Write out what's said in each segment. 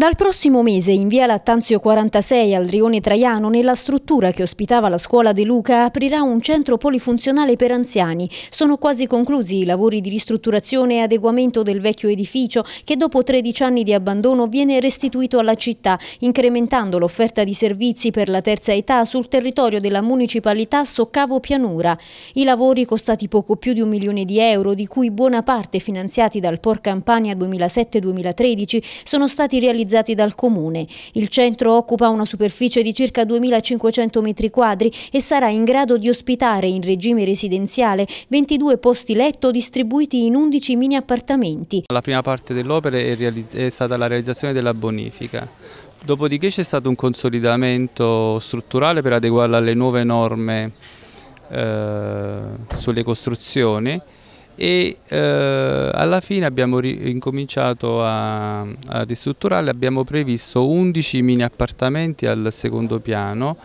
Dal prossimo mese in via Lattanzio 46 al Rione Traiano, nella struttura che ospitava la scuola De Luca, aprirà un centro polifunzionale per anziani. Sono quasi conclusi i lavori di ristrutturazione e adeguamento del vecchio edificio che dopo 13 anni di abbandono viene restituito alla città, incrementando l'offerta di servizi per la terza età sul territorio della municipalità Soccavo Pianura. I lavori costati poco più di un milione di euro, di cui buona parte finanziati dal Por Campania 2007-2013, sono stati realizzati realizzati dal Comune. Il centro occupa una superficie di circa 2.500 metri quadri e sarà in grado di ospitare in regime residenziale 22 posti letto distribuiti in 11 mini appartamenti. La prima parte dell'opera è, è stata la realizzazione della bonifica. Dopodiché c'è stato un consolidamento strutturale per adeguarla alle nuove norme eh, sulle costruzioni e eh, alla fine abbiamo incominciato a, a ristrutturarle, abbiamo previsto 11 mini appartamenti al secondo piano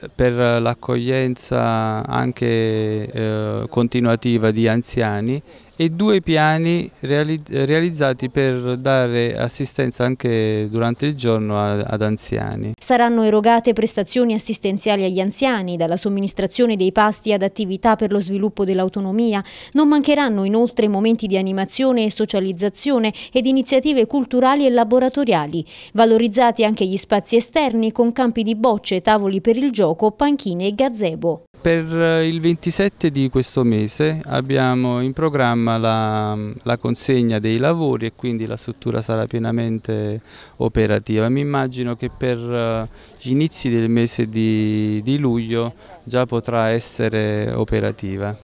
eh, per l'accoglienza anche eh, continuativa di anziani e due piani realizzati per dare assistenza anche durante il giorno ad anziani. Saranno erogate prestazioni assistenziali agli anziani, dalla somministrazione dei pasti ad attività per lo sviluppo dell'autonomia. Non mancheranno inoltre momenti di animazione e socializzazione ed iniziative culturali e laboratoriali, valorizzati anche gli spazi esterni con campi di bocce, tavoli per il gioco, panchine e gazebo. Per eh, il 27 di questo mese abbiamo in programma la, la, consegna dei lavori e quindi la struttura sarà pienamente operativa. Mi immagino che per eh, gli inizi del mese di, di luglio già potrà essere operativa.